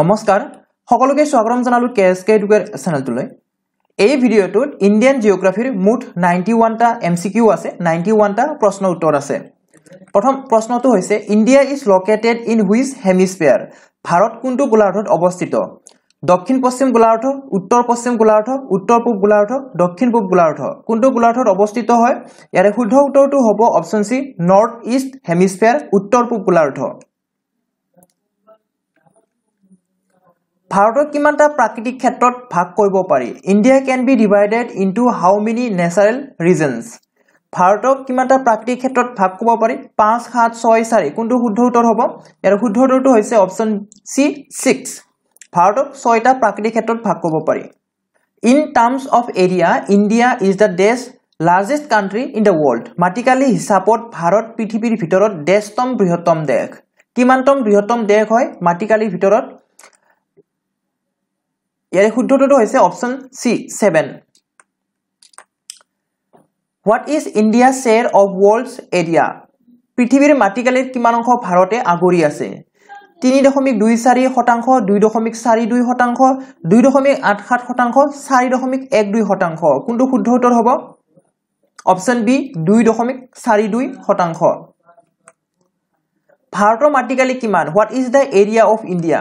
নমস্কাৰ সকলোকে স্বাগতম জনালোঁ কে এছ কে এডুকেট চেনেলটোলৈ এই ভিডিঅ'টোত ইণ্ডিয়ান জিঅ'গ্ৰাফিৰ মুঠ নাইণ্টি ওৱানটা এম চি কিউ আছে নাইণ্টি ওৱানটা প্ৰশ্ন উত্তৰ আছে প্ৰথম প্ৰশ্নটো হৈছে India is located in which hemisphere ভাৰত কোনটো গোলাৰ্ধত অৱস্থিত দক্ষিণ পশ্চিম গোলাৰ্ধ উত্তৰ পশ্চিম গোলাৰ্ধ উত্তৰ পূব গোলাৰ্ধ দক্ষিণ পূব গোলাৰ্ধ কোনটো গোলাৰ্ধত অৱস্থিত হয় ইয়াৰে শুদ্ধ উত্তৰটো হ'ব option C north east hemisphere উত্তৰ পূব গোলাৰ্ধ ভাৰতক কিমানটা প্ৰাকৃতিক ক্ষেত্ৰত ভাগ কৰিব পাৰি India can be divided into how many natural regions ভাৰতক কিমানটা প্ৰাকৃতিক ক্ষেত্ৰত ভাগ কৰিব পাৰি পাঁচ সাত ছয় চাৰি কোনটো শুদ্ধ উত্তৰ হ'ব ইয়াৰ শুদ্ধ উত্তৰটো হৈছে অপশ্যন চি ছিক্স ভাৰতক ছয়টা প্ৰাকৃতিক ক্ষেত্ৰত ভাগ কৰিব পাৰি in terms of area India is the ডেষ্ট largest country in the world মাটিকালি হিচাপত ভাৰত পৃথিৱীৰ ভিতৰত ডেষ্টম বৃহত্তম দেশ কিমানতম বৃহত্তম দেশ হয় মাটিকালিৰ ভিতৰত ইয়াৰে শুদ্ধ উত্তৰটো হৈছে option C seven what is India share of world's area পৃথিৱীৰ মাটিকালিত কিমান অংশ ভাৰতে আগুৰি আছে তিনি দশমিক দুই চাৰি শতাংশ দুই দশমিক চাৰি দুই শতাংশ দুই দশমিক আঠ সাত শতাংশ চাৰি দশমিক এক দুই শতাংশ কোনটো শুদ্ধ উত্তৰ হ'ব অপশ্যন বি দুই দশমিক চাৰি দুই শতাংশ ভাৰতৰ মাটিকালি কিমান what is the area of India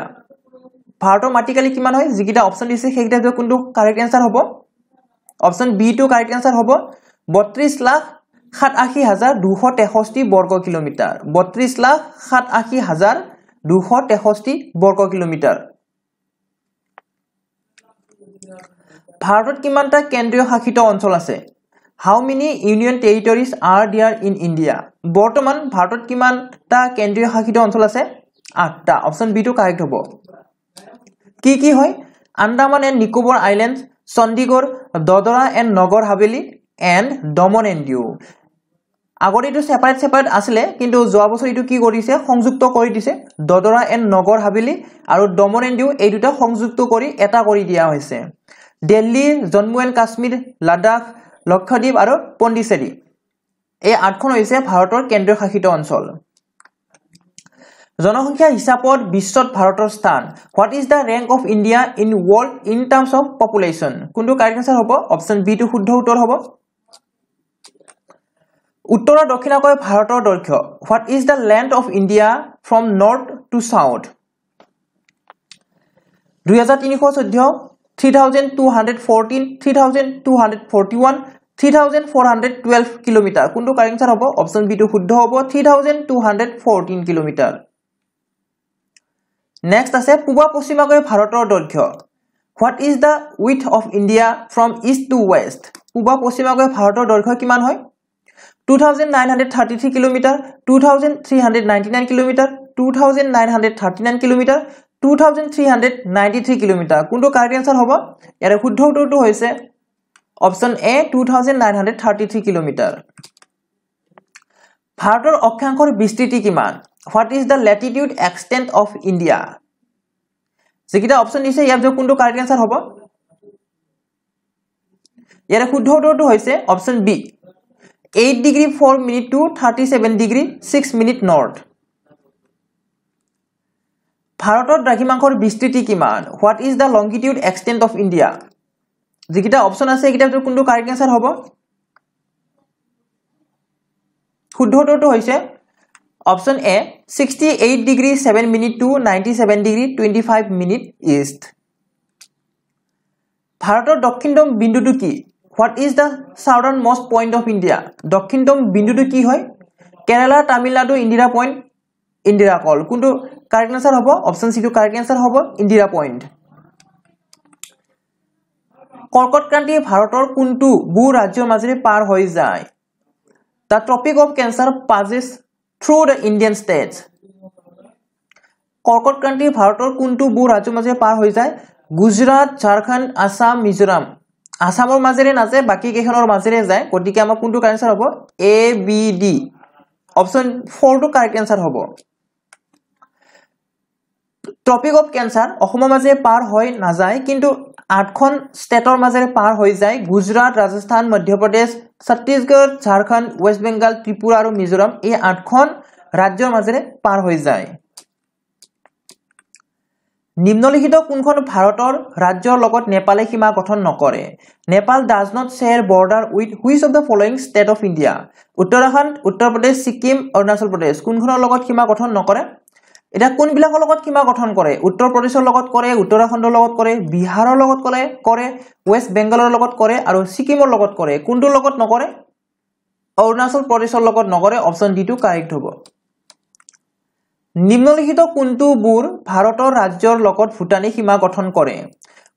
ভাৰতৰ মাটি কালি কিমান হয় যিকেইটা অপশ্যন দিছে সেইকেইটা গৈ কোনটো কাৰেক্ট এনচাৰ হ'ব অপশ্যন বিটো কাৰেক্ট এনচাৰ হ'ব বত্ৰিছ লাখ সাতআশী হাজাৰ দুশ তেষষ্ঠি বৰ্গ কিলোমিটাৰ বত্ৰিছ লাখ সাতআশী হাজাৰ দুশ তেষষ্ঠি বৰ্গ কিলোমিটাৰ ভাৰতত কিমানটা কেন্দ্ৰীয় শাসিত অঞ্চল আছে how many union territories are there in India ইণ্ডিয়া বৰ্তমান ভাৰতত কিমানটা কেন্দ্ৰীয় শাসিত অঞ্চল আছে আঠটা অপশ্যন বিটো কাৰেক্ট হ'ব কি কি হয় Andaman and Nicobar island Chandigarh Dadra and Nagar Haveli and Daman and ডিউ আগতে এইটো ছেপাৰেট ছেপাৰেট আছিলে কিন্তু যোৱা বছৰ এইটো কি কৰিছে সংযুক্ত কৰি দিছে দদৰা এণ্ড নগৰ হাবেলি আৰু দমন এণ্ড ডিউ এই দুটা সংযুক্ত কৰি এটা কৰি দিয়া হৈছে দিল্লী জম্মু এণ্ড কাশ্মীৰ লাডাখ লক্ষদ্বীপ আৰু পণ্ডিচেৰী এই আঠখন হৈছে ভাৰতৰ কেন্দ্ৰীয় শাসিত অঞ্চল জনসংখ্যা হিচাপত বিশ্বত ভাৰতৰ স্থান what is the rank of India in world in terms of population কোনটো কাৰেক্ট আনচাৰ হ'ব অপশ্যন টো শুদ্ধ উত্তৰ হ'ব উত্তৰৰ দক্ষিণাকৈ ভাৰতৰ দৈৰ্ঘ্য what is the length of India from north to south দুই হাজাৰ তিনিশ চৈধ্য three thousand two hundred fourteen three thousand two hundred forty one three thousand four hundred twelve kilometre কোনটো কাৰেক্ট আনচাৰ হ'ব অপশ্যন বিটো শুদ্ধ হ'ব three thousand two hundred fourteen kilometre next আছে পূবা পশ্চিমাকৈ ভাৰতৰ দৈৰ্ঘ্য what is the width of India from east to west পূবা পশ্চিমাকৈ ভাৰতৰ দৈৰ্ঘ্য কিমান হয় two thousand nine hundred thirty three kilometre two thousand three hundred ninety nine kilometre two thousand nine hundred thirty nine kilometre two thousand three hundred ninety three kilometre কোনটো correct answer হ'ব ইয়াৰে শুদ্ধ উত্তৰটো হৈছে option A two thousand nine hundred thirty three kilometre ভাৰতৰ অক্ষাংশৰ বিস্তৃতি কিমান what is the latitude extent of India যিকেইটা অপশ্যন দিছে ইয়াত যাওক কোনটো কাৰেক্ট এনচাৰ হ'ব ইয়াৰে শুদ্ধ উত্তৰটো হৈছে option B eight degree four minute to thirty seven degree six minute north ভাৰতত মাংসৰ বিস্তৃতি কিমান what is the longitude extent of India যিকেইটা অপশ্যন আছে এইকেইটা কোনটো কাৰেক্ট এনচাৰ হ'ব শুদ্ধ উত্তৰটো হৈছে option A sixty eight degree seven minute to ninety seven degree twenty five minute east ভাৰতৰ দক্ষিণতম বিন্দুটো কি what is the southernmost point of India দক্ষিণতম বিন্দুটো কি হয় কেৰেলা তামিলনাডু ইন্দিৰা পইণ্ট ইন্দিৰা কল কোনটো কাৰেক্ট এনচাৰ হ'ব অপশ্যন চিটো কাৰেক্ট এনচাৰ হ'ব ইন্দিৰা পইণ্ট কৰ্কট ক্ৰান্তি ভাৰতৰ কোনটো বু ৰাজ্যৰ মাজেৰে পাৰ হৈ যায় the tropic of cancer passes through the Indian states কৰ্কট ক্ৰান্তি ভাৰতৰ কোনটোবোৰ ৰাজ্যৰ মাজেৰে পাৰ হৈ যায় গুজৰাট ঝাৰখণ্ড আছাম মিজোৰাম আছামৰ মাজেৰে নাযায় বাকীকেইখনৰ মাজেৰে যায় গতিকে আমাৰ কোনটো কাৰেণ্ট আনচাৰ হ'ব এ বি ডি অপশ্যন ফ'ৰটো কাৰেক্ট এনচাৰ হ'ব ট্ৰপিক অফ কেঞ্চাৰ অসমৰ মাজেৰে পাৰ হয় নাযায় কিন্তু আঠখন ষ্টেটৰ মাজেৰে পাৰ হৈ যায় গুজৰাট ৰাজস্থান মধ্যপ্ৰদেশ ছত্তীশগড় ঝাৰখণ্ড ৱেষ্ট বেংগল ত্ৰিপুৰা আৰু মিজোৰাম এই আঠখন ৰাজ্যৰ মাজেৰে পাৰ হৈ যায় নিম্নলিখিত কোনখন ভাৰতৰ ৰাজ্যৰ লগত নেপালে সীমা গঠন নকৰে Nepal does not share border with which of the following state of India Uttarakhand Uttar Pradesh Sikkim Arunachal প্ৰদেশ কোনখনৰ লগত সীমা গঠন নকৰে এতিয়া কোনবিলাকৰ লগত সীমা গঠন কৰে উত্তৰ প্ৰদেশৰ লগত কৰে উত্তৰাখণ্ডৰ লগত কৰে বিহাৰৰ লগত কৰে কৰে ৱেষ্ট বেংগলৰ লগত কৰে আৰু ছিকিমৰ লগত কৰে কোনটোৰ লগত নকৰে অৰুণাচল প্ৰদেশৰ লগত নকৰে অপশ্যন ডিটো কাৰেক্ট হ'ব নিম্নলিখিত কোনটোবোৰ ভাৰতৰ ৰাজ্যৰ লগত ভূটানে সীমা গঠন কৰে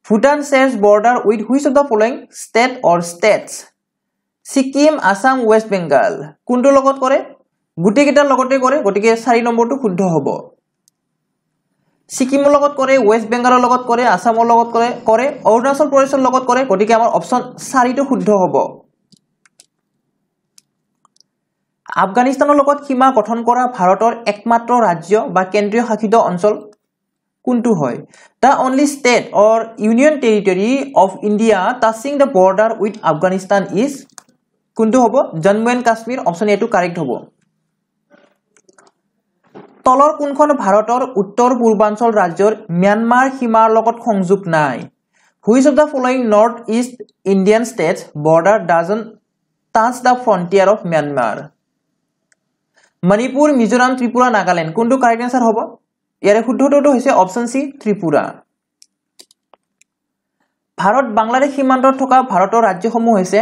ভূটান চেছ border with which of the following state or states Sikkim Assam west Bengal কোনটোৰ লগত কৰে গোটেইকেইটাৰ লগতে কৰে গতিকে চাৰি নম্বৰটো শুদ্ধ হ'ব ছিকিমৰ লগত কৰে ৱেষ্ট বেংগলৰ লগত কৰে আছামৰ লগত কৰে কৰে অৰুণাচল প্ৰদেশৰ লগত কৰে গতিকে আমাৰ অপশ্যন চাৰিটো শুদ্ধ হ'ব আফগানিস্তানৰ লগত সীমা গঠন কৰা ভাৰতৰ একমাত্ৰ ৰাজ্য বা কেন্দ্ৰীয় শাসিত অঞ্চল কোনটো হয় the only state or union territory of India touching the border with Afghanistan is কোনটো হ'ব জম্মু এণ্ড কাশ্মীৰ অপশ্যন এইটো কাৰেক্ট হ'ব তলৰ কোনখন ভাৰতৰ উত্তৰ পূৰ্বাঞ্চল ৰাজ্যৰ ম্যানমাৰ সীমাৰ লগত সংযোগ নাই which of the following north east Indian states border doesn't touch the frontier of Myanmar Manipur Mizoram Tripura Nagaland কোনটো কাৰেক্ট এনচাৰ হ'ব ইয়াৰে শুদ্ধটোটো হৈছে অপশ্যন চি ত্ৰিপুৰা ভাৰত বাংলাদেশ সীমান্তত থকা ভাৰতৰ ৰাজ্যসমূহ হৈছে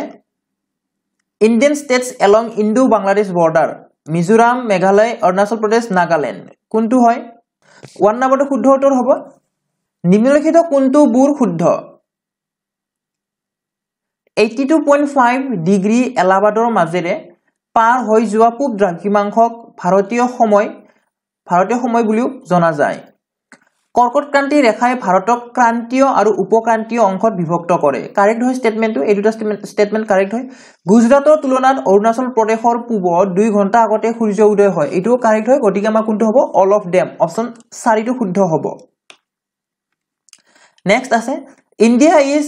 Indian states along Indo Bangladesh border Mizoram Meghalaya Arunachal Pradesh Nagaland কোনটো হয় ওয়ান নম্বৰটো শুদ্ধ উত্তৰ হব নিম্নলিখিত কোনটো বুৰ শুদ্ধ eighty two point five degree এলাহাবাদৰ মাজেৰে পাৰ হৈ যোৱা পূব দ্ৰাঘিমাংশক ভাৰতীয় সময় ভাৰতীয় সময় বুলিও জনা যায় কৰ্কট ক্ৰান্তি ৰেখাই ভাৰতক ক্ৰান্তীয় আৰু উপক্ৰান্তীয় অংশত বিভক্ত কৰে কাৰেক্ট হয় ষ্টেটমেণ্টটো এই দুটা ষ্টেটমেণ্ট কাৰেক্ট হয় গুজৰাটৰ তুলনাত অৰুণাচল প্ৰদেশৰ পূবত দুই ঘণ্টা আগতে সূৰ্য উদয় হয় এইটো কাৰেক্ট হয় গতিকে আমাৰ কোনটো হ'ব অল অফ ডেম অপশ্যন চাৰিটো শুদ্ধ হ'ব নেক্সট আছে ইণ্ডিয়া ইজ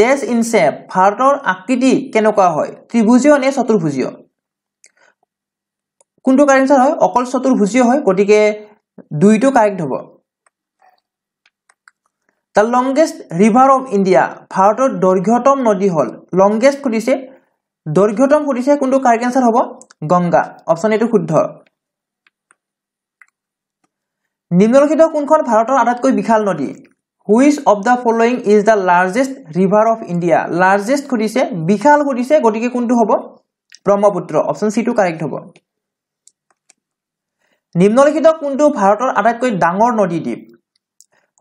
ডেছ ইন ইনচেপ ভাৰতৰ আকৃতি কেনেকুৱা হয় ত্ৰিভুজীয় নে চতুৰ্ভুজীয় কোনটো কাৰেক্ট হয় অকল চতুৰ্ভুজীয় হয় গতিকে দুইটো কাৰেক্ট হ'ব the longest river of India ভাৰতৰ দৈৰ্ঘ্যতম নদী হ'ল লংগেষ্ট সুধিছে দৈৰ্ঘ্যতম সুধিছে কোনটো কাৰেক্ট এনচাৰ হ'ব গংগা অপশ্যন এইটো শুদ্ধ নিম্নলিখিত কোনখন ভাৰতৰ আটাইতকৈ বিশাল নদী which of the following is the largest river of India largest সুধিছে বিশাল সুধিছে গতিকে কোনটো হ'ব ব্ৰহ্মপুত্ৰ অপশ্যন চিটো কাৰেক্ট হ'ব নিম্নলিখিত কোনটো ভাৰতৰ আটাইতকৈ ডাঙৰ নদী দ্বীপ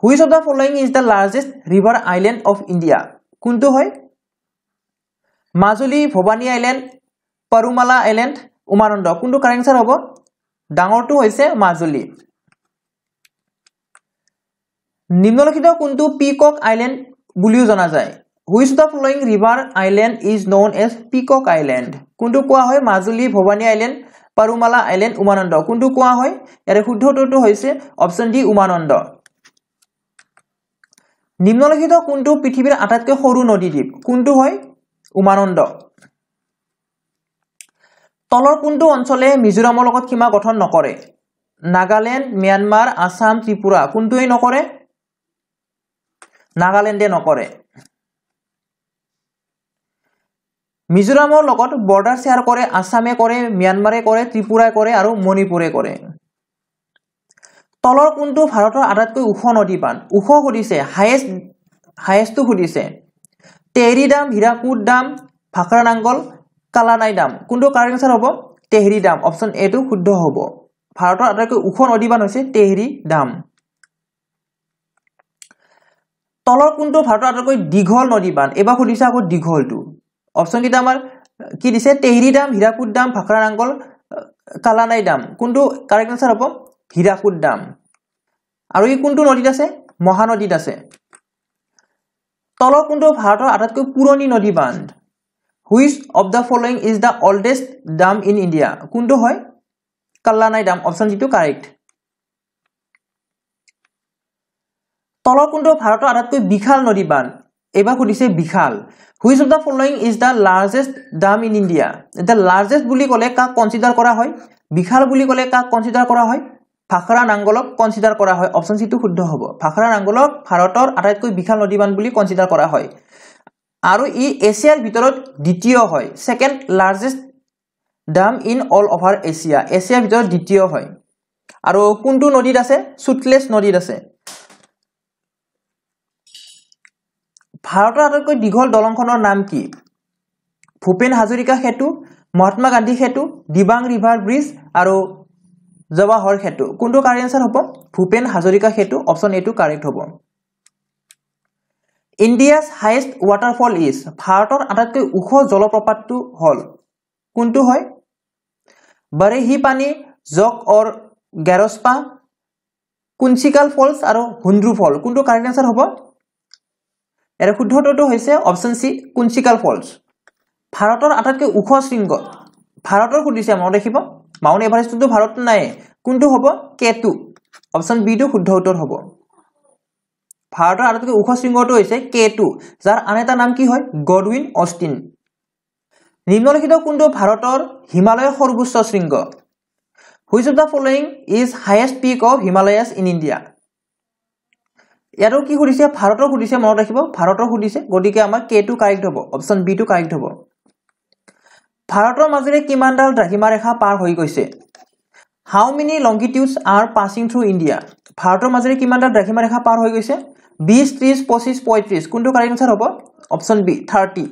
which of the following is the largest river island of India কোনটো হয় মাজুলী ভৱানী আইলেণ্ড পাৰুমালা আইলেণ্ড উমানন্দ কোনটো কাৰেক্ট হ'ব ডাঙৰটো হৈছে মাজুলী নিম্নলিখিত কোনটো পিকক আইলেণ্ড বুলিও জনা যায় which of the following river island is known as peacock island কোনটো কোৱা হয় মাজুলী ভৱানী আইলেণ্ড পাৰুমালা আইলেণ্ড উমানন্দ কোনটো কোৱা হয় ইয়াৰে শুদ্ধটোটো হৈছে অপশ্যন ডি উমানন্দ নিম্নলিখিত কোনটো পৃথিৱীৰ আটাইতকৈ সৰু নদী দ্বীপ কোনটো হয় উমানন্দ তলৰ কোনটো অঞ্চলে মিজোৰামৰ লগত সীমা গঠন নকৰে নাগালেণ্ড ম্যানমাৰ আছাম ত্ৰিপুৰা কোনটোৱে নকৰে নাগালেণ্ডে নকৰে মিজোৰামৰ লগত বৰ্ডাৰ শ্বেয়াৰ কৰে আছামে কৰে ম্যানমাৰে কৰে ত্ৰিপুৰাই কৰে আৰু মণিপুৰে কৰে তলৰ কোনটো ভাৰতৰ আটাইতকৈ ওখ নদী পান ওখ সুধিছে হায়েষ্ট হায়েষ্টটো সুধিছে তেহৰি দাম হীৰাকুট দাম ভাখৰা নাংগল কালানাই দাম কোনটো কাৰেক্ট এঞ্চাৰ হ'ব তেহৰি দাম অপশ্যন এটো শুদ্ধ হ'ব ভাৰতৰ আটাইতকৈ ওখ নদী পান হৈছে তেহৰি দাম তলৰ কোনটো ভাৰতৰ আটাইতকৈ দীঘল নদী পান এইবাৰ সুধিছে আকৌ দীঘলটো অপশ্যন অপশ্যনকেইটা আমাৰ কি দিছে তেহৰি দাম হীৰাকুট দাম ভাখৰা নাংগল কালানাই দাম কোনটো কাৰেক্ট এঞ্চাৰ হ'ব হীৰাকুট ডাম আৰু ই কোনটো নদীত আছে মহানদীত আছে তলৰ কোনটো ভাৰতৰ আটাইতকৈ পুৰণি নদী বান্ধ which of the following is the oldest dam in India কোনটো হয় কাল্লানাই ডাম অপশ্যন যিটো কাৰেক্ট তলৰ কোনটো ভাৰতৰ আটাইতকৈ বিশাল নদী বান্ধ এইবাৰ সুধিছে বিশাল which of the following is the largest dam in India the largest বুলি ক'লে কাক কনচিডাৰ কৰা হয় বিশাল বুলি ক'লে কাক কনচিডাৰ কৰা হয় ভাখৰা নাংগলক কনচিডাৰ কৰা হয় অপচন চিটো শুদ্ধ হ'ব ভাখৰা নাংগলক ভাৰতৰ আটাইতকৈ বিশাল নদীবান বুলি কনচিডাৰ কৰা হয় আৰু ই এছিয়াৰ ভিতৰত দ্বিতীয় হয় second largest dam in all over Asia এছিয়াৰ ভিতৰত দ্বিতীয় হয় আৰু কোনটো নদীত আছে চুটলেছ নদীত আছে ভাৰতৰ আটাইতকৈ দীঘল দলংখনৰ নাম কি ভূপেন হাজৰিকা সেতু মহাত্মা গান্ধী সেতু দিবাং ৰিভাৰ ব্ৰিজ আৰু জৱাহৰ সেতু কোনটো কাৰেক্ট এনচাৰ হ'ব ভূপেন হাজৰিকা সেতু অপচন এটো কাৰেক্ট হ'ব ইণ্ডিয়াছ হাইষ্ট ৱাটাৰফল ইজ ভাৰতৰ আটাইতকৈ ওখ জলপ্ৰপাতটো হ'ল কোনটো হয় বাৰেহি পানী জক অৰ গেৰস্পা কুঞ্চিকাল ফলচ আৰু হুন্দ্ৰু ফল কোনটো কাৰেক্ট এনচাৰ হ'ব ইয়াৰে শুদ্ধটোটো হৈছে অপশ্যন চি কুঞ্চিকাল ফলচ ভাৰতৰ আটাইতকৈ ওখ শৃংগ ভাৰতৰ সুধিছে মনত ৰাখিব মাউণ্ট এভাৰেষ্টটোতো ভাৰত নাই কোনটো হ'ব কে টু অপশ্যন বিটো শুদ্ধ উত্তৰ হ'ব ভাৰতৰ আটাইতকৈ ওখ শৃংগটো হৈছে কে টু যাৰ আন এটা নাম কি হয় গডৱিন অষ্টিন নিম্নলিখিত কোনটো ভাৰতৰ হিমালয়ৰ সৰ্বোচ্চ শৃংগ which of the following is highest peak of Himalayas in India ইয়াতো কি সুধিছে ভাৰতৰ সুধিছে মনত ৰাখিব ভাৰতৰ সুধিছে গতিকে আমাৰ কে টু কাৰেক্ট হ'ব অপশ্যন বিটো কাৰেক্ট হ'ব ভাৰতৰ মাজেৰে কিমানডাল দ্ৰাঘিমাৰেখা পাৰ হৈ গৈছে how many longitudes are passing through India ভাৰতৰ মাজেৰে কিমানডাল দ্ৰাঘিমাৰেখা পাৰ হৈ গৈছে বিছ ত্ৰিছ পঁচিছ পঁয়ত্ৰিছ কোনটো কাৰেক্ট আনচাৰ হ'ব অপশ্যন বি থাৰ্টি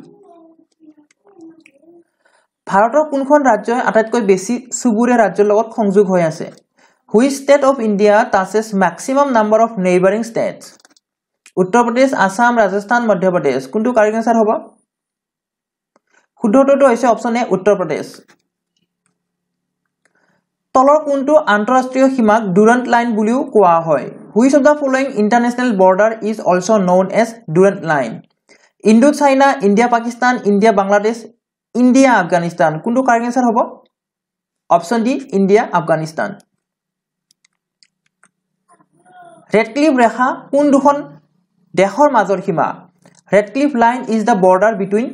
ভাৰতৰ কোনখন ৰাজ্যই আটাইতকৈ বেছি চুবুৰীয়া ৰাজ্যৰ লগত সংযোগ হৈ আছে which state of India touches maximum number of neighbouring states Uttar Pradesh Assam Rajasthan Madhya Pradesh কোনটো কাৰেক্ট আনচাৰ হ'ব শুদ্ধ উত্তৰটো হৈছে অপশ্যন এ উত্তৰ প্ৰদেশ তলৰ কোনটো আন্তঃৰাষ্ট্ৰীয় সীমাক ডুৰেণ্ট লাইন বুলিও কোৱা হয় which of the following international border is also' known as Durand line Indo China India Pakistan India Bangladesh India Afghanistan কোনটো কাৰেক্ট এনচাৰ হ'ব option D India Afghanistan Radcliffe ৰেখা কোন দুখন দেশৰ মাজৰ সীমা Radcliffe line is the border between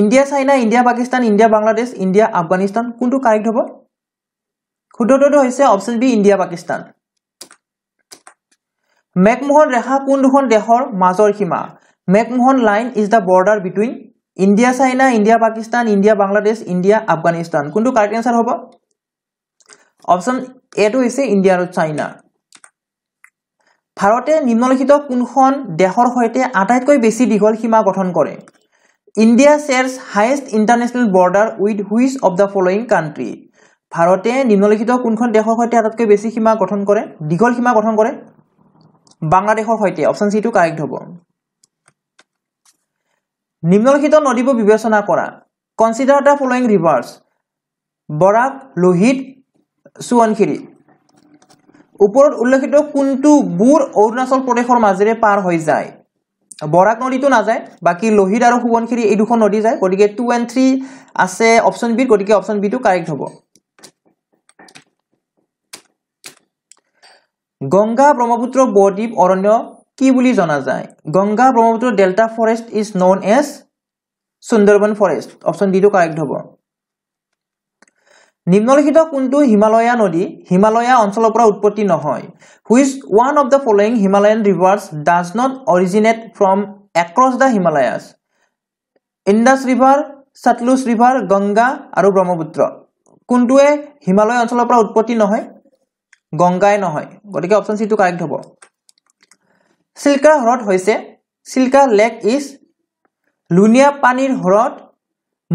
India China India Pakistan India Bangladesh India Afghanistan কোনটো correct হ'ব শুদ্ধটোতো হৈছে option B India Pakistan McMahon ৰেখা কোন দুখন দেশৰ মাজৰ সীমা McMahon line is the border between India China India Pakistan India Bangladesh India Afghanistan কোনটো কাৰেক্ট এনচাৰ হ'ব অপশ্যন এটো হৈছে ইণ্ডিয়া আৰু চাইনা ভাৰতে নিম্নলিখিত কোনখন দেশৰ সৈতে আটাইতকৈ বেছি দীঘল সীমা গঠন কৰে India shares highest international border with which of the following country ভাৰতে নিম্নলিখিত কোনখন দেশৰ সৈতে আটাইতকৈ বেছি সীমা গঠন কৰে দীঘল সীমা গঠন কৰে বাংলাদেশৰ সৈতে অপশ্যন চিটো কাৰেক্ট হ'ব নিম্নলিখিত নদীবোৰ বিবেচনা কৰা consider the following rivers Barak Lohit Subansiri ওপৰত উল্লেখিত কোনটো বুৰ অৰুণাচল প্ৰদেশৰ মাজেৰে পাৰ হৈ যায় বৰাক নদীটো নাযায় বাকী লোহিত আৰু সোৱণশিৰি এই দুখন নদী যায় গতিকে টু এণ্ড থ্ৰী আছে অপশ্যন বি গতিকে অপশ্যন বিটো কাৰেক্ট হ'ব গংগা ব্ৰহ্মপুত্ৰ বদ্বীপ অৰণ্য কি বুলি জনা যায় Ganga Brahmaputra delta forest is known as Sundarban forest option ডিটো কাৰেক্ট হ'ব নিম্নলিখিত কোনটো হিমালয়া নদী হিমালয়া অঞ্চলৰ পৰা উৎপত্তি নহয় which one of the following Himalayan rivers does not originate from across the Himalayas Indus river Sutlej river Ganga আৰু ব্ৰহ্মপুত্ৰ কোনটোৱে হিমালয় অঞ্চলৰ পৰা উৎপত্তি নহয় গংগাই নহয় গতিকে অপশ্যন চিটো কাৰেক্ট হ'ব চিল্কা হ্ৰদ হৈছে চিল্কা লেক ইজ লুণীয়া পানীৰ হ্ৰদ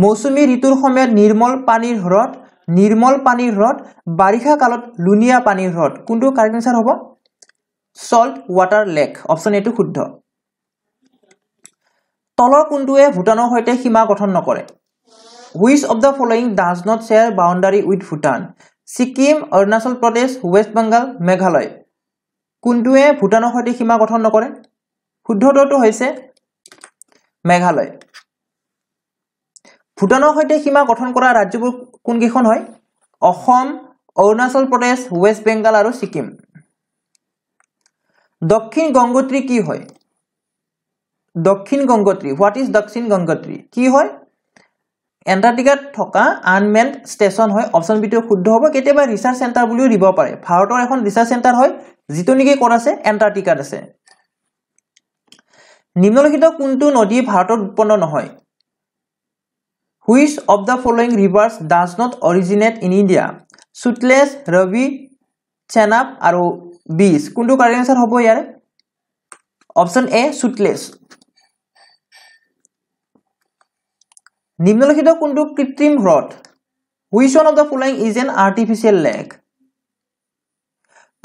মৌচুমী ঋতুৰ সময়ত নিৰ্মল পানীৰ হ্ৰদ নিৰ্মল পানীৰ হ্ৰদ বাৰিষা কালত লুনিয়া পানীৰ হ্ৰদ কোনটো কাৰেক্ট এনচাৰ হ'ব চল্ট ৱাটাৰ লেক অপশ্যন এইটো শুদ্ধ তলৰ কোনটোৱে ভূটানৰ সৈতে সীমা গঠন নকৰে which of the following does not share boundary with Bhutan Sikkim Arunachal Pradesh west Bengal Meghalaya কোনটোৱে ভূটানৰ সৈতে সীমা গঠন নকৰে শুদ্ধটো হৈছে মেঘালয় ভূটানৰ সৈতে সীমা গঠন কৰা ৰাজ্যবোৰ কোনকেইখন হয় অসম অৰুণাচল প্ৰদেশ ৱেষ্ট বেংগাল আৰু ছিকিম দক্ষিণ গংগোত্ৰী কি হয় দক্ষিণ গংগোত্ৰী হোৱাট ইজ দক্ষিণ গংগোত্ৰী কি হয় এণ্টাৰ্টিকাত থকা আনমেন ষ্টেচন হয় অপশ্যন বিটো শুদ্ধ হ'ব কেতিয়াবা ৰিচাৰ্চ চেণ্টাৰ বুলিও দিব পাৰে ভাৰতৰ এখন ৰিচাৰ্চ চেণ্টাৰ হয় যিটো নেকি ক'ত আছে এণ্টাৰ্টিকাত আছে নিম্নলিখিত কোনটো নদী ভাৰতত উৎপন্ন নহয় Which of the following rivers does not originate in India? Sutlej, Ravi, Chenab, or Bees? Kundu correct answer hobo yare? Option A, Sutlej. Nimnolikhito kundu kritim hrod. Which one of the following is an artificial lake?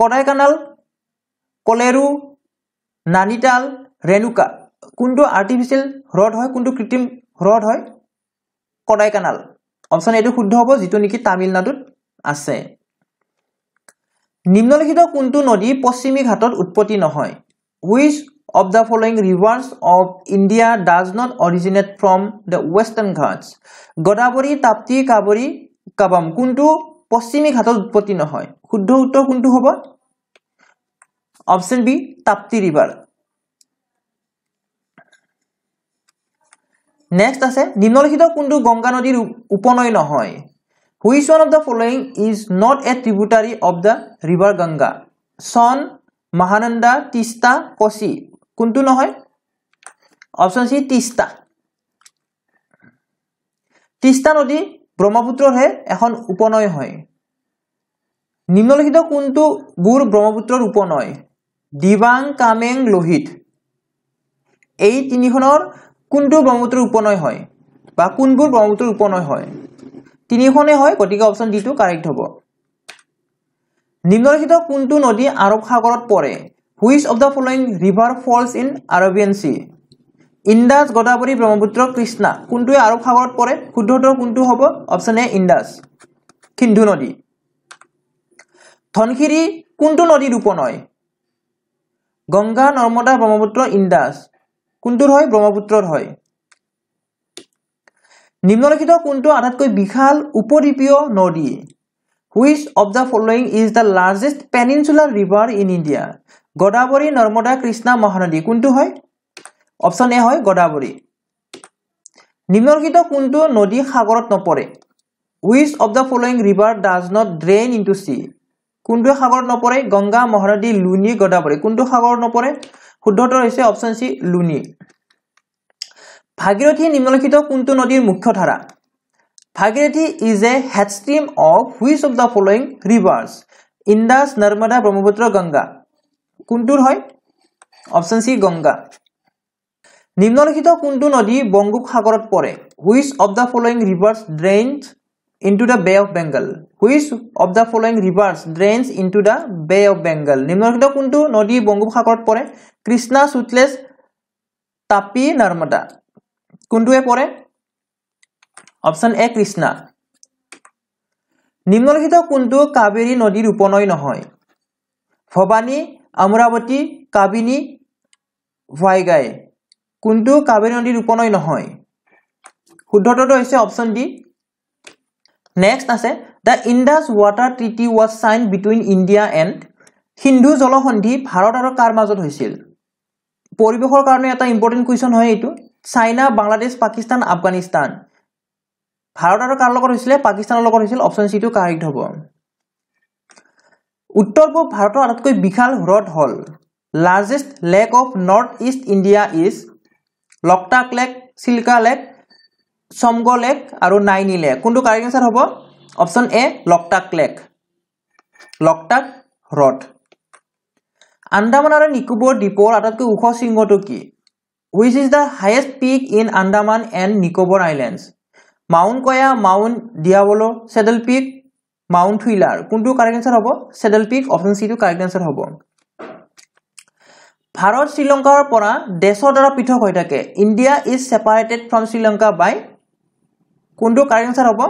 Kodai canal, Koleru, Nanital, Renuka. Kundu artificial hrod hoy, kundu kritim hrod hoy? Kodaikanal option এইটো শুদ্ধ হ'ব যিটো নেকি তামিলনাডুত আছে নিম্নলিখিত কোনটো নদী পশ্চিমী ঘাটত উৎপত্তি নহয় which of the following rivers of India does not originate from the western Ghats Godavari Tapti Kaveri কাবাম কোনটো পশ্চিমী ঘাটত উৎপত্তি নহয় শুদ্ধ উত্তৰ কোনটো হ'ব option B Tapti river next আছে নিম্নলিখিত কোনটো গংগা নদীৰ উপনয় নহয় which one of the following is not a tributary of the river Ganga Son Mahananda Teesta কচি কোনটো নহয় অপশ্যন চি তিস্তা তিস্তা নদী ব্ৰহ্মপুত্ৰৰহে এখন উপনয় হয় নিম্নলিখিত কোনটো গুৰ ব্ৰহ্মপুত্ৰৰ উপনয় দিবাং কামেং লোহিত এই তিনিখনৰ কোনটো ব্ৰহ্মপুত্ৰৰ উপনয় হয় বা কোনবোৰ ব্ৰহ্মপুত্ৰ উপনয় হয় তিনিখনে হয় গতিকে অপশ্যন ডিটো কাৰেক্ট হ'ব নিম্নলিখিত কোনটো নদী আৰৱ সাগৰত পৰে which of the following river falls in Arabian sea Indus Godavari Brahmaputra Krishna কোনটোৱে আৰৱ সাগৰত পৰে শুদ্ধটো কোনটো হ'ব অপশ্যন এ ইণ্ডাছ সিন্ধু নদী ধনশিৰি কোনটো নদীৰ উপনয় গংগা নৰ্মদা ব্ৰহ্মপুত্ৰ ইণ্ডাছ কোনটোৰ হয় ব্ৰহ্মপুত্ৰৰ হয় নিম্নলিখিত কোনটো আটাইতকৈ বিশাল উপদ্বীপীয় নদী which of the following is the largest peninsular river in India Godavari Narmada Krishna Mahanadi কোনটো হয় অপশ্যন এ হয় গদাৱৰী নিম্নলিখিত কোনটো নদী সাগৰত নপৰে which of the following river does not drain into sea কোনটোৱে সাগৰত নপৰে গংগা মহানদী লুনি গদাৱৰী কোনটো সাগৰত নপৰে শুদ্ধ উত্তৰ হৈছে অপশ্যন চি লুনি ভাগীৰথী নিম্নলিখিত কোনটো নদীৰ মুখ্য ধাৰা Bhagirathi is a head stream of which of the following rivers Indus Narmada Brahmaputra Ganga কোনটোৰ হয় অপশ্যন চি গংগা নিম্নলিখিত কোনটো নদী বংগোপসাগৰত পৰে which of the following rivers drain into the Bay of Bengal. Which of the following rivers drains into the Bay of Bengal? নিম্নলিখিত কোনটো নদী বংগোপসাগৰত পৰে কৃষ্ণা সুতলেজ তাপি নৰ্মদা কোনটোৱে পৰে অপশ্যন এ কৃষ্ণা নিম্নলিখিত কোনটো কাবেৰী নদীৰ উপনয় নহয় ভৱানী অমৰাৱতী কাবিনী ভাইগাই কোনটো কাবেৰী নদীৰ উপনয় নহয় শুদ্ধটো হৈছে অপশ্যন ডি নেক্সট আছে the Indus water treaty was signed between India and Sindhu জলসন্ধি ভাৰত আৰু কাৰ মাজত হৈছিল পৰিৱেশৰ কাৰণে এটা ইম্পৰ্টেণ্ট কুৱেশ্যন হয় এইটো চাইনা বাংলাদেশ পাকিস্তান আফগানিস্তান ভাৰত আৰু কাৰ লগত হৈছিলে পাকিস্তানৰ লগত হৈছিল অপশ্যন চিটো কাৰিক হ'ব উত্তৰ পূব ভাৰতৰ আটাইতকৈ বিশাল হ্ৰদ হ'ল largest lake of north east India is Loktak lake Chilika lake Tsomgo lake আৰু নাইনি লেক কোনটো কাৰেক্ট এনচাৰ হ'ব option A Loktak lake Loktak হ্ৰদ আন্দামান আৰু নিকোবৰ দ্বীপৰ আটাইতকৈ ওখ শৃংগটো কি which is the highest peak in Andaman and Nicobar islands mount Koyob mount Diablo saddle peak mount Thuillier কোনটো কাৰেক্ট এনচাৰ হ'ব চেডেল পিক অপশ্যন চিটো কাৰেক্ট এনচাৰ হ'ব ভাৰত শ্ৰীলংকাৰ পৰা দেশৰ দ্বাৰা পৃথক হৈ থাকে India is separated from Sri Lanka by কোনটো কাৰেং আনচাৰ হ'ব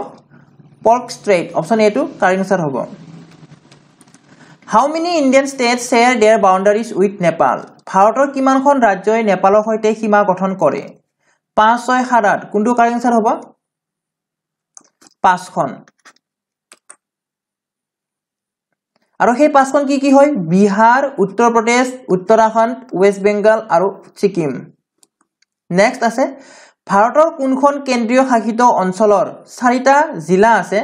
পৰ্ক ষ্ট্ৰেট অপশ্যন এইটো কাৰেং আনচাৰ হ'ব how many Indian state share their boundaries with Nepal ভাৰতৰ কিমানখন ৰাজ্যই নেপালৰ সৈতে সীমা গঠন কৰে পাঁচ ছয় সাত আঠ কোনটো কাৰেং আনচাৰ হ'ব পাঁচখন আৰু সেই পাঁচখন কি কি হয় বিহাৰ উত্তৰ প্ৰদেশ উত্তৰাখণ্ড ৱেষ্ট বেংগল আৰু ছিকিম নেক্সট আছে ভাৰতৰ কোনখন কেন্দ্ৰীয় শাসিত অঞ্চলৰ চাৰিটা জিলা আছে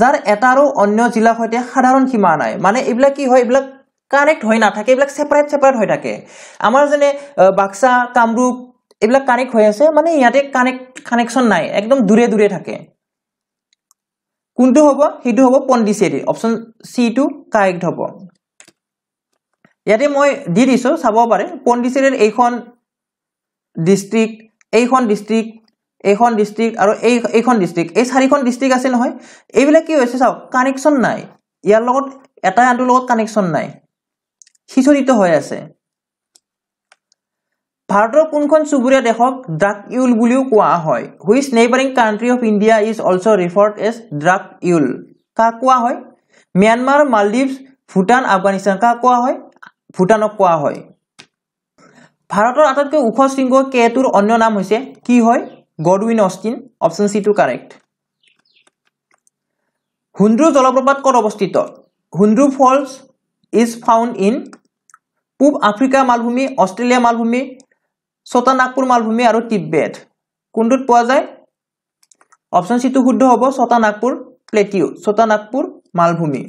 যাৰ এটা আৰু অন্য জিলাৰ সৈতে সাধাৰণ সীমা নাই মানে এইবিলাক কি হয় এইবিলাক কানেক্ট হৈ নাথাকে এইবিলাক ছেপাৰেট ছেপাৰেট হৈ থাকে আমাৰ যেনে বাক্সা কামৰূপ এইবিলাক কানেক্ট হৈ আছে মানে ইয়াতে কানেক্ট কানেকশ্যন নাই একদম দূৰে দূৰে থাকে কোনটো হ'ব সেইটো হ'ব পণ্ডিচেৰী অপশ্যন চি চিটো কাৰেক্ট হ'ব ইয়াতে মই দি দিছোঁ চাব পাৰে পণ্ডিচেৰীৰ এইখন ডিষ্ট্ৰিক্ট এইখন ডিষ্ট্ৰিক্ট এইখন ডিষ্ট্ৰিক্ট আৰু এই এইখন ডিষ্ট্ৰিক্ট এই চাৰিখন ডিষ্ট্ৰিক্ট আছে নহয় এইবিলাক কি হৈছে চাওক কানেকশ্যন নাই ইয়াৰ লগত এটাই আনটোৰ লগত কানেকশ্যন নাই সিঁচৰিত হৈ আছে ভাৰতৰ কোনখন চুবুৰীয়া দেশক ড্ৰাগ ইউল বুলিও কোৱা হয় which neighbouring country of India is also' referred as Druk Yul কাক কোৱা হয় ম্যানমাৰ মালদ্বীপছ ভূটান আফগানিস্তান কাক কোৱা হয় ভূটানক কোৱা হয় ভাৰতৰ আটাইতকৈ ওখ শৃংগ কে অন্য নাম হৈছে কি হয় গডউইন অষ্টিন অপশ্যন চি টো কাৰেক্ট হুন্দ্ৰু জলপ্ৰপাত ক'ত অৱস্থিত Hundru falls is found in পূব আফ্ৰিকা মালভূমি অষ্ট্ৰেলিয়া মালভূমি ছটা নাগপুৰ মালভূমি আৰু তিব্বেট কোনটোত পোৱা যায় অপশ্যন চিটো শুদ্ধ হ'ব ছটা নাগপুৰ প্লেটিউ ছটা নাগপুৰ মালভূমি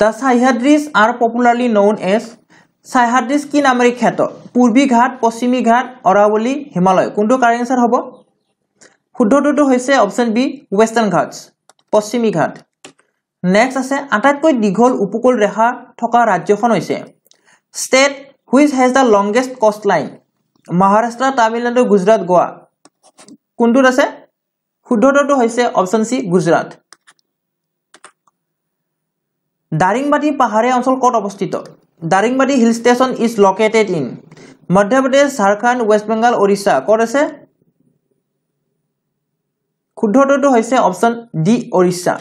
the Sahyadris are popularly known as Sahyadris কি নামেৰে খ্যাত পূৰ্বী ঘাট পশ্চিমী ঘাট অৰাৱলী হিমালয় কোনটো কাৰেং আনচাৰ হ'ব শুদ্ধটোতো হৈছে অপশ্যন বি ৱেষ্টাৰ্ণ ঘাটছ পশ্চিমী ঘাট নেক্সট আছে আটাইতকৈ দীঘল উপকূল ৰেখা থকা ৰাজ্যখন হৈছে state which has the longest coast line Maharashtra Tamil Nadu Gujarat Goa কোনটোত আছে শুদ্ধটোতো হৈছে অপশ্যন চি গুজৰাট দাৰিংবাদী পাহাৰীয়া অঞ্চল ক'ত অৱস্থিত Daringbadi hill station is located in Madhya Pradesh Jharkhand West Bengal Odisha ক'ত আছে শুদ্ধটোটো হৈছে অপশ্যন ডি ওড়িশা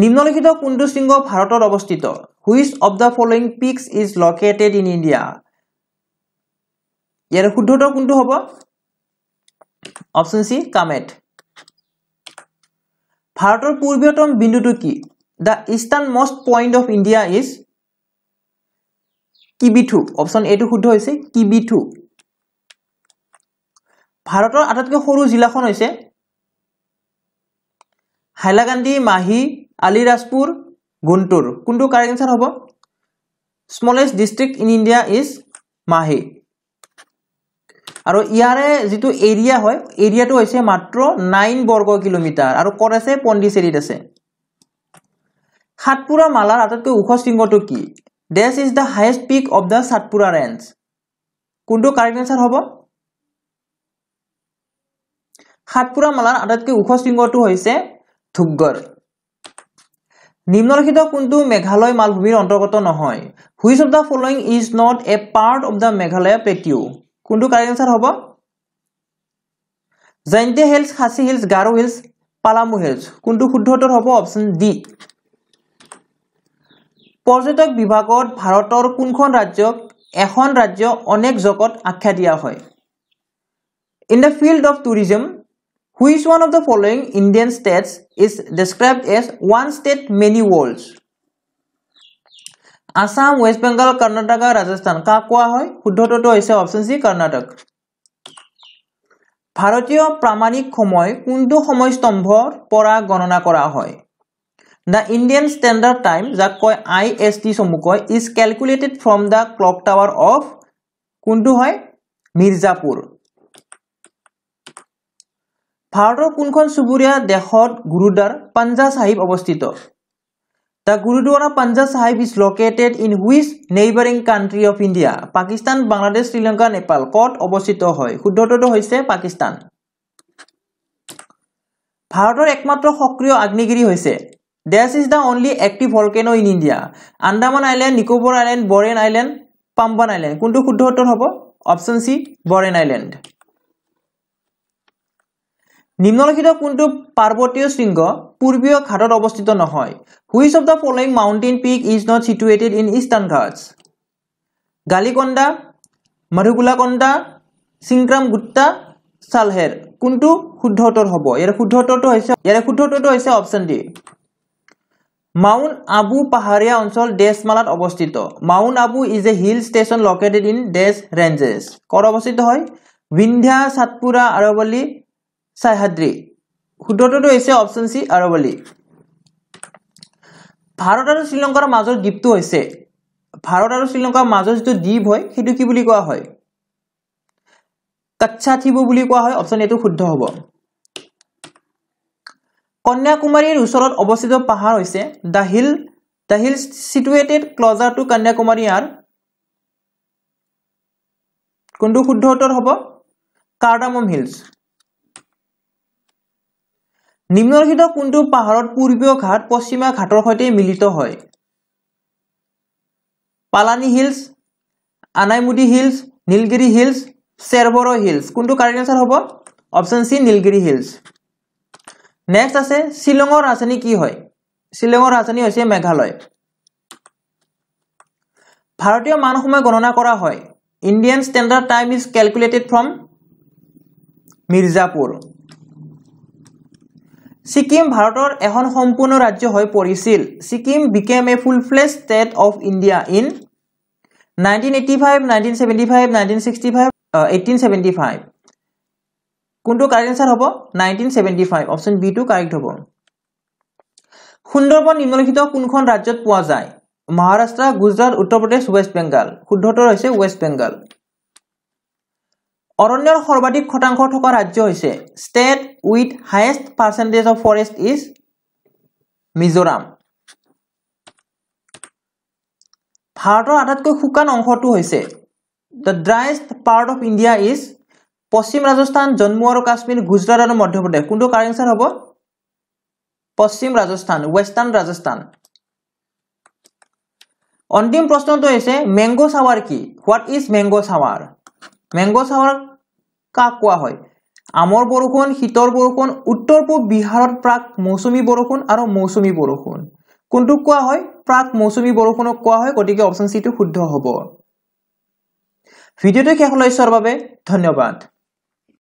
নিম্নলিখিত কুণ্ডু সিংহ ভাৰতত অৱস্থিত which of the following peaks is located in India ইয়াৰে শুদ্ধটো কোনটো হ'ব অপশ্যন চি কামেট ভাৰতৰ পূৰ্বীয়তম বিন্দুটো কি the eastern most point of India is Kibithu option এইটো শুদ্ধ হৈছে কিবিথু ভাৰতৰ আটাইতকৈ সৰু জিলাখন হৈছে হাইলাকান্দি মাহি আলিৰাজপুৰ গুণ্টুৰ কোনটো কাৰেক্ট এনচাৰ হ'ব smallest district in India is Mahe আৰু ইয়াৰে যিটো এৰিয়া হয় এৰিয়াটো হৈছে মাত্ৰ নাইন বৰ্গ কিলোমিটাৰ আৰু ক'ত আছে পণ্ডিচেৰীত আছে সাতপুৰা মালাৰ আটাইতকৈ ওখ শৃংগটো কি this is the highest peak of the Satpura range কোনটো কাৰেক্ট এনচাৰ হ'ব সাতপুৰা মালাৰ আটাইতকৈ ওখ শৃংগটো হৈছে ধুপগড় নিম্নলিখিত কোনটো মেঘালয় মালভূমিৰ অন্তৰ্গত নহয় which of the following is not a part of the Meghalaya plateau কোনটো কাৰেক্ট এনচাৰ হ'ব Jaintia hills Khasi hills Garo hills Palamu hills কোনটো শুদ্ধ হ'ব অপশ্যন ডি পৰ্যটক বিভাগত ভাৰতৰ কোনখন ৰাজ্যক এখন ৰাজ্য অনেক জগত আখ্যা দিয়া হয় in the field of tourism which one of the following Indian states is describe as one state many worlds West Bengal Karnataka আৰু ৰাজস্থান কাক কোৱা হয় শুদ্ধটো হৈছে অপশ্যন চি কৰ্ণাটক ভাৰতীয় প্ৰামাণিক সময় কোনটো সময়স্তম্ভৰ পৰা গণনা কৰা হয় দ্য ইণ্ডিয়ান ষ্টেণ্ডাৰ্ড টাইম যাক কয় আই এছ টি চমু কয় is calculated from the clock tower of কোনটো হয় মিৰ্জাপুৰ ভাৰতৰ কোনখন চুবুৰীয়া দেশত গুৰুদ্বাৰ পাঞ্জা চাহিব অৱস্থিত the Gurdwara Panja Sahib is located in which neighbouring country of India Pakistan Bangladesh Sri Lanka Nepal ক'ত অৱস্থিত হয় শুদ্ধটোতো হৈছে পাকিস্তান ভাৰতৰ একমাত্ৰ সক্ৰিয় আগ্নেগিৰি হৈছে this is the only active volcano in India Andaman island Nicobar island Barren island Pamban island কোনটো শুদ্ধ উত্তৰ হ'ব অপশ্যন চি বৰেন আইলেণ্ড নিম্নলিখিত কোনটো পাৰ্বতীয় শৃংগ পূৰ্বীয় ঘাটত অৱস্থিত নহয় which of the following mountain peak is not situated in eastern Ghats Galikonda Madhukulakonda Sinkram Gupta Salher কোনটো শুদ্ধ উত্তৰ হ'ব ইয়াৰে শুদ্ধ উত্তৰটো হৈছে ইয়াৰে শুদ্ধ উত্তৰটো হৈছে অপশ্যন ডি মাউণ্ট আবু পাহাৰীয়া অঞ্চল দেশমালাত অৱস্থিত mount Abu is a hill station located in দেশ ৰেঞ্জেছ ক'ত অৱস্থিত হয় বিন্ধ্যা সাতপুৰা আৰৱলী চাইহাদ্ৰী সোতৰটোতো হৈছে অপশ্যন চি আৰৱলী ভাৰত আৰু শ্ৰীলংকাৰ মাজৰ দ্বীপটো হৈছে ভাৰত আৰু শ্ৰীলংকাৰ মাজৰ যিটো দ্বীপ হয় সেইটো কি বুলি কোৱা হয় কচ্ছা থিবু বুলি কোৱা হয় অপশ্যন এইটো শুদ্ধ হ'ব কন্যাকুমাৰীৰ ওচৰত অৱস্থিত পাহাৰ হৈছে the hill the hill situated closer to Kanyakumari are কোনটো শুদ্ধ উত্তৰ হ'ব কাৰ্ডামম হিলছ নিম্নলিখিত কোনটো পাহাৰত পূৰ্বীয় ঘাট পশ্চিমীয়া ঘাটৰ সৈতে মিলিত হয় Palani hills Anaimudi hills Nilgiri hills Shevaroy hills কোনটো কাৰেক্ট এঞ্চাৰ হ'ব option C Nilgiri hills next আছে শ্বিলঙৰ ৰাজধানী কি হয় শ্বিলঙৰ ৰাজধানী হৈছে মেঘালয় ভাৰতীয় মানসময় গণনা কৰা হয় Indian standard time is calculated from Mirzapur Sikkim ভাৰতৰ এখন সম্পূৰ্ণ ৰাজ্য হৈ পৰিছিল Sikkim became a full fledged state of India in nineteen eighty five nineteen seventy five nineteen sixty five eighteen seventy five কোনটো কাৰেক্ট এনচাৰ হ'ব nineteen seventy five option B টো correct হ'ব সুন্দৰবন নিম্নলিখিত কোনখন ৰাজ্যত পোৱা যায় মহাৰাষ্ট্ৰ গুজৰাট উত্তৰ প্ৰদেশ ৱেষ্ট বেংগাল শুদ্ধতৰ হৈছে ৱেষ্ট বেংগাল অৰণ্যৰ সৰ্বাধিক শতাংশ থকা ৰাজ্য হৈছে state with highest percentage of forest is Mizoram ভাৰতৰ আটাইতকৈ শুকান অংশটো হৈছে the driest part of India is পশ্চিম ৰাজস্থান জম্মু আৰু কাশ্মীৰ গুজৰাট আৰু মধ্যপ্ৰদেশ কোনটো কাৰ চাৰ হ'ব পশ্চিম ৰাজস্থান ৱেষ্টাৰ্ণ ৰাজস্থান অন্তিম প্ৰশ্নটো হৈছে মেংগ' চাৱাৰ কি what is mango' shower mango' shower কাক কোৱা হয় আমৰ বৰষুণ শীতৰ বৰষুণ উত্তৰ পূব বিহাৰত প্ৰাক মৌচুমী বৰষুণ আৰু মৌচুমী বৰষুণ কোনটোক কোৱা হয় প্ৰাক মৌচুমী বৰষুণক কোৱা হয় গতিকে অপশ্যন চিটো শুদ্ধ হ'ব ভিডিঅ'টো শেষলৈ চোৱাৰ বাবে ধন্যবাদ